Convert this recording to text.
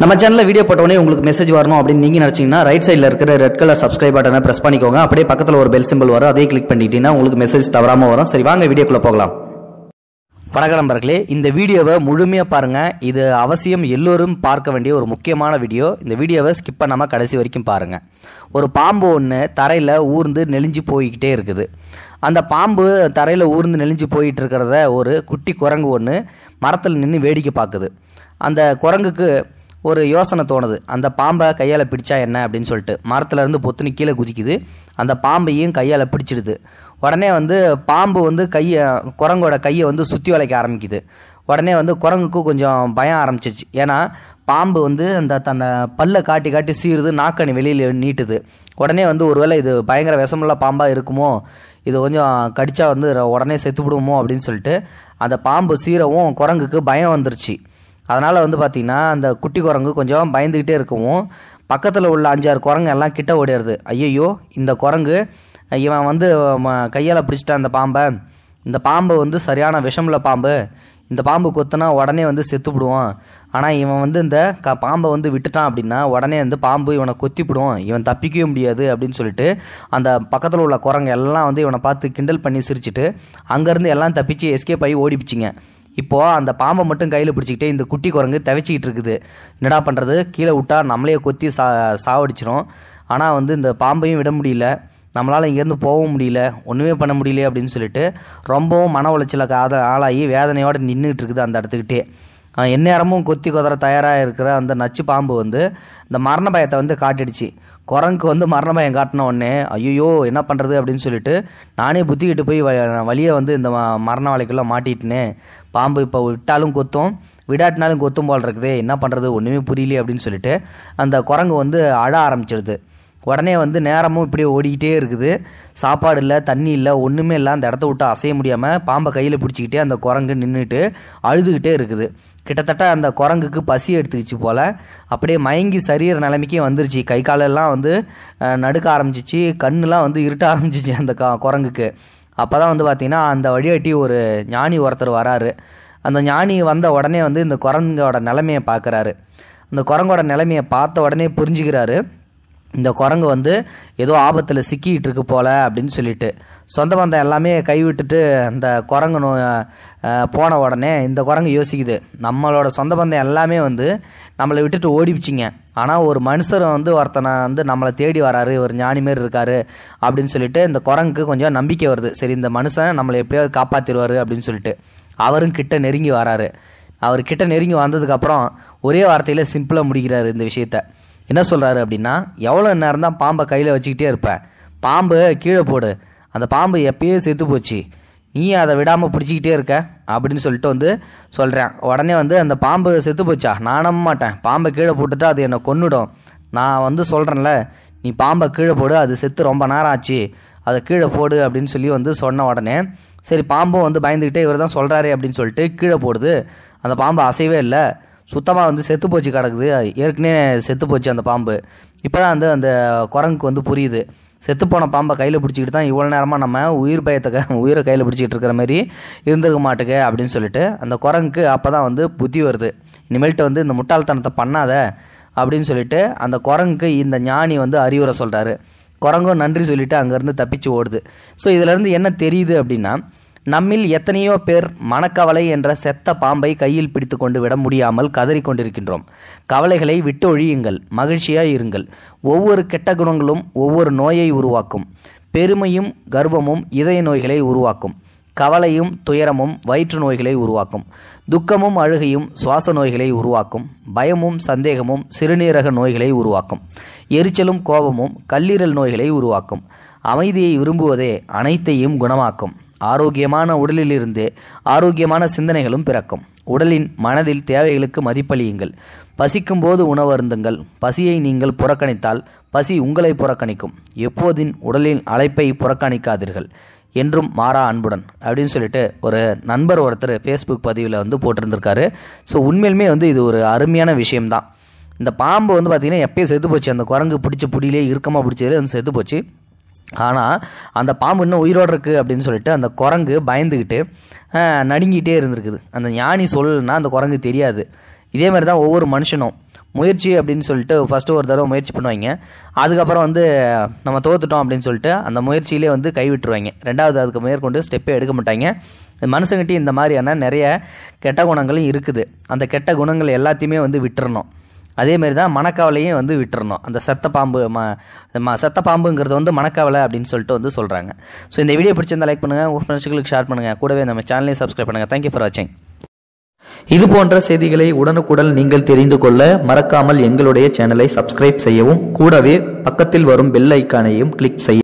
நம்ம சேனலில் வீடியோ போட்டோடனே உங்களுக்கு மெசேஜ் வரணும் அப்படின்னு நீங்கள் நினச்சிங்கன்னா ரைட் சைடில் இருக்கிற ரெட் கலர் சப்ஸ்கிரைப் பட்டனை ப்ரெஸ் பண்ணிக்கோங்க அப்படியே பக்கத்தில் ஒரு பெல் சிம்பிள் வரும் அதே கிளிக் பண்ணிக்கிட்டீங்கன்னா உங்களுக்கு மெசேஜ் தவறாமல் வரும் சரி வாங்க வீடியோக்குள்ளே போகலாம் வணக்கம் நண்பர்களே இந்த வீடியோவை முழுமையாக பாருங்கள் இது அவசியம் எல்லோரும் பார்க்க வேண்டிய ஒரு முக்கியமான வீடியோ இந்த வீடியோவை ஸ்கிப் பண்ணாமல் கடைசி வரைக்கும் பாருங்கள் ஒரு பாம்பு ஒன்று தரையில் ஊர்ந்து நெளிஞ்சு போய்கிட்டே இருக்குது அந்த பாம்பு தரையில் ஊர்ந்து நெளிஞ்சு போயிட்டு இருக்கிறத ஒரு குட்டி குரங்கு ஒன்று மரத்தில் நின்று வேடிக்கை பார்க்குது அந்த குரங்குக்கு ஒரு யோசனை தோணுது அந்த பாம்பை கையால் பிடிச்சா என்ன அப்படின்னு சொல்லிட்டு மரத்துலேருந்து பொத்துனு கீழே குதிக்குது அந்த பாம்பையும் கையால் பிடிச்சிடுது உடனே வந்து பாம்பு வந்து கையை குரங்கோட கையை வந்து சுற்றி வளைக்க ஆரம்பிக்குது உடனே வந்து குரங்குக்கு கொஞ்சம் பயம் ஆரம்பிச்சிச்சு ஏன்னா பாம்பு வந்து அந்த தன்னை பல்லை காட்டி காட்டி சீருது நாக்கணி வெளியில் நீட்டுது உடனே வந்து ஒருவேளை இது பயங்கர விஷமுள்ள பாம்பாக இருக்குமோ இது கொஞ்சம் கடிச்சா வந்து உடனே செத்து விடுவோமோ அப்படின்னு சொல்லிட்டு அந்த பாம்பு சீரவும் குரங்குக்கு பயம் வந்துருச்சு அதனால் வந்து பார்த்திங்கன்னா அந்த குட்டி குரங்கு கொஞ்சம் பயந்துக்கிட்டே இருக்கவும் பக்கத்தில் உள்ள அஞ்சாறு குரங்கு எல்லாம் கிட்ட ஓடிடுது ஐயையோ இந்த குரங்கு இவன் வந்து கையால் பிடிச்சிட்டான் அந்த பாம்பை இந்த பாம்பு வந்து சரியான விஷமில் பாம்பு இந்த பாம்பு கொத்துனா உடனே வந்து செத்துப்பிடுவோம் ஆனால் இவன் வந்து இந்த க பாம்பை வந்து விட்டுட்டான் அப்படின்னா உடனே வந்து பாம்பு இவனை கொத்திப்பிடுவோம் இவன் தப்பிக்கவே முடியாது அப்படின்னு சொல்லிட்டு அந்த பக்கத்தில் உள்ள குரங்கு எல்லாம் வந்து இவனை பார்த்து கிண்டல் பண்ணி சிரிச்சுட்டு அங்கேருந்து எல்லாம் தப்பிச்சு எஸ்கேப் ஆகி ஓடிப்பிச்சிங்க இப்போது அந்த பாம்பை மட்டும் கையில் பிடிச்சிக்கிட்டே இந்த குட்டி குரங்கு தவிச்சிக்கிட்டு இருக்குது என்னடா பண்ணுறது கீழே விட்டா நம்மளே கொத்தி சா சாவடிச்சிடும் ஆனால் வந்து இந்த பாம்பையும் விட முடியல நம்மளால் இங்கேருந்து போகவும் முடியல ஒன்றுமே பண்ண முடியல அப்படின்னு சொல்லிட்டு ரொம்பவும் மன உளைச்சலுக்கு ஆத ஆளாகி வேதனையோடு நின்றுக்கிட்டு இருக்குது அந்த இடத்துக்கிட்டே எந்நேரமும் கொத்தி குதிர தயாராக இருக்கிற அந்த நச்சு பாம்பு வந்து இந்த மரண பயத்தை வந்து காட்டிடுச்சு குரங்குக்கு வந்து மரண பயம் காட்டின உடனே ஐயோ என்ன பண்ணுறது அப்படின்னு சொல்லிட்டு நானே புத்திக்கிட்டு போய் வழியை வந்து இந்த மரண வலைக்குள்ளே மாட்டிட்டேனே பாம்பு இப்போ விட்டாலும் கொத்தும் விடாட்டினாலும் கொத்தும் போல் இருக்குது என்ன பண்ணுறது ஒன்றுமே புரியலையே அப்படின்னு சொல்லிட்டு அந்த குரங்கு வந்து அழ ஆரம்பிச்சிடுது உடனே வந்து நேரமும் இப்படியே ஓடிக்கிட்டே இருக்குது சாப்பாடு இல்லை தண்ணி இல்லை ஒன்றுமே இல்லை அந்த இடத்த விட்டு அசைய முடியாமல் பாம்பை கையில் பிடிச்சிக்கிட்டே அந்த குரங்கு நின்றுட்டு அழுதுகிட்டே இருக்குது கிட்டத்தட்ட அந்த குரங்குக்கு பசி எடுத்துக்கிச்சு போல் அப்படியே மயங்கி சரீர நிலைமைக்கே வந்துருச்சு கை காலெல்லாம் வந்து நடுக்க ஆரம்பிச்சிச்சு கண்ணுலாம் வந்து இருட்ட ஆரம்பிச்சிச்சு அந்த க குரங்குக்கு அப்போ தான் வந்து பார்த்திங்கன்னா அந்த வழியாட்டி ஒரு ஞானி ஒருத்தர் வராரு அந்த ஞானி வந்த உடனே வந்து இந்த குரங்கோட நிலைமையை பார்க்குறாரு அந்த குரங்கோட நிலைமையை பார்த்த உடனே புரிஞ்சுக்கிறாரு இந்த குரங்கு வந்து ஏதோ ஆபத்தில் சிக்கிட்டு இருக்கு போல அப்படின்னு சொல்லிட்டு சொந்த பந்தம் எல்லாமே கைவிட்டுட்டு அந்த குரங்கு போன உடனே இந்த குரங்கு யோசிக்குது நம்மளோட சொந்த பந்தம் எல்லாமே வந்து நம்மளை விட்டுட்டு ஓடிப்பிச்சிங்க ஆனால் ஒரு மனுஷர் வந்து ஒருத்தனை வந்து நம்மளை தேடி வராரு ஒரு ஞானி மாரி இருக்காரு அப்படின்னு சொல்லிட்டு இந்த குரங்குக்கு கொஞ்சம் நம்பிக்கை வருது சரி இந்த மனுஷன் நம்மளை எப்படியாவது காப்பாற்றிடுவார் அப்படின்னு சொல்லிட்டு அவரும் கிட்ட நெருங்கி வராரு அவர் கிட்ட நெருங்கி வந்ததுக்கப்புறம் ஒரே வார்த்தையில் சிம்பிளாக முடிக்கிறாரு இந்த விஷயத்த என்ன சொல்கிறாரு அப்படின்னா எவ்வளோ நேரம் தான் பாம்பை கையில் வச்சுக்கிட்டே இருப்பேன் பாம்பு கீழே போடு அந்த பாம்பு எப்பயே செத்து போச்சு நீ அதை விடாமல் பிடிச்சிக்கிட்டே இருக்க அப்படின்னு சொல்லிட்டு வந்து சொல்கிறேன் உடனே வந்து அந்த பாம்பு செத்து போச்சா நான் நம்ப மாட்டேன் பாம்பை கீழே போட்டுட்டா அது என்னை கொன்னுடும் நான் வந்து சொல்கிறேன்ல நீ பாம்பை கீழே போடு அது செத்து ரொம்ப நேரம் ஆச்சு அதை கீழே போடு அப்படின்னு சொல்லி வந்து சொன்ன உடனே சரி பாம்பும் வந்து பயந்துக்கிட்டே இவர் தான் சொல்கிறாரு அப்படின்னு சொல்லிட்டு கீழே போடுது அந்த பாம்பு அசைவே இல்லை சுத்தமாக வந்து செத்து போச்சு கிடக்குது ஏற்கனவே செத்து போச்சு அந்த பாம்பு இப்போ தான் வந்து அந்த குரங்குக்கு வந்து புரியுது செத்துப்போன பாம்பை கையில் பிடிச்சிக்கிட்டு தான் இவ்வளோ நேரமாக நம்ம உயிர் பயத்தை உயிரை கையில் பிடிச்சிக்கிட்டு இருக்கிற மாதிரி இருந்திருக்க மாட்டுக்கு அப்படின்னு சொல்லிட்டு அந்த குரங்குக்கு அப்போ தான் வந்து புத்தி வருது இனிமேல்ட்டு வந்து இந்த முட்டாள்தனத்தை பண்ணாத அப்படின்னு சொல்லிட்டு அந்த குரங்குக்கு இந்த ஞானி வந்து அறிவுரை சொல்கிறாரு குரங்கும் நன்றி சொல்லிவிட்டு அங்கேருந்து தப்பிச்சு ஓடுது ஸோ இதிலேருந்து என்ன தெரியுது அப்படின்னா நம்மில் எத்தனையோ பேர் மனக்கவலை என்ற செத்த பாம்பை கையில் பிடித்து கொண்டு விட முடியாமல் கதறிக்கொண்டிருக்கின்றோம் கவலைகளை விட்டு ஒழியுங்கள் மகிழ்ச்சியாய் இருங்கள் ஒவ்வொரு கெட்ட குணங்களும் ஒவ்வொரு நோயை உருவாக்கும் பெருமையும் கர்வமும் இதய நோய்களை உருவாக்கும் கவலையும் துயரமும் வயிற்று நோய்களை உருவாக்கும் துக்கமும் அழுகையும் சுவாச நோய்களை உருவாக்கும் பயமும் சந்தேகமும் சிறுநீரக நோய்களை உருவாக்கும் எரிச்சலும் கோபமும் கல்லீரல் நோய்களை உருவாக்கும் அமைதியை விரும்புவதே அனைத்தையும் குணமாக்கும் ஆரோக்கியமான உடலிலிருந்து ஆரோக்கியமான சிந்தனைகளும் பிறக்கும் உடலின் மனதில் தேவைகளுக்கு மதிப்பளியுங்கள் பசிக்கும் போது உணவருந்துங்கள் பசியை நீங்கள் புறக்கணித்தால் பசி உங்களை புறக்கணிக்கும் எப்போதின் உடலின் அழைப்பை புறக்கணிக்காதீர்கள் என்றும் மாறா அன்புடன் அப்படின்னு சொல்லிட்டு ஒரு நண்பர் ஒருத்தர் ஃபேஸ்புக் பதிவில் வந்து போட்டிருந்திருக்காரு ஸோ உண்மையிலுமே வந்து இது ஒரு அருமையான விஷயம்தான் இந்த பாம்பு வந்து பார்த்தீங்கன்னா எப்பயும் செத்து போச்சு அந்த குரங்கு பிடிச்ச பிடியிலே இறுக்கமாக பிடிச்சதுல வந்து செத்து போச்சு ஆனால் அந்த பாம்பு இன்னும் உயிரோடு இருக்குது அப்படின்னு சொல்லிட்டு அந்த குரங்கு பயந்துக்கிட்டு நடுங்கிட்டே இருந்திருக்குது அந்த ஞானி சொல்லுன்னா அந்த குரங்கு தெரியாது இதே மாதிரி தான் ஒவ்வொரு மனுஷனும் முயற்சி அப்படின்னு சொல்லிட்டு ஃபஸ்ட்டு ஒரு தடவை முயற்சி பண்ணுவாங்க அதுக்கப்புறம் வந்து நம்ம தோத்துட்டோம் அப்படின்னு சொல்லிட்டு அந்த முயற்சியிலே வந்து கைவிட்டுருவாங்க ரெண்டாவது அதுக்கு மேற்கொண்டு ஸ்டெப்பே எடுக்க மாட்டாங்க மனுஷங்கிட்டே இந்த மாதிரியான நிறைய கெட்ட குணங்களும் இருக்குது அந்த கெட்ட குணங்கள் எல்லாத்தையுமே வந்து விட்டுறணும் அதேமாரி தான் மணக்காவலையும் வந்து விட்டுறணும் அந்த செத்த பாம்பு ம செத்த பாம்புங்கிறது வந்து மணக்காவலை அப்படின்னு சொல்லிட்டு வந்து சொல்கிறாங்க ஸோ இந்த வீடியோ பிடிச்சிருந்தா லைக் பண்ணுங்கள் உங்கள் ஃப்ரெண்ட்ஸுகளுக்கு ஷேர் பண்ணுங்கள் கூடவே நம்ம சேனலையும் சப்ஸ்கிரைப் பண்ணுங்கள் தேங்க்யூ ஃபார் வாட்சிங் இது போன்ற செய்திகளை உடனுக்குடன் நீங்கள் தெரிந்து கொள்ள மறக்காமல் எங்களுடைய சேனலை சப்ஸ்கிரைப் செய்யவும் கூடவே பக்கத்தில் வரும் பெல் ஐக்கானையும் கிளிக் செய்யும்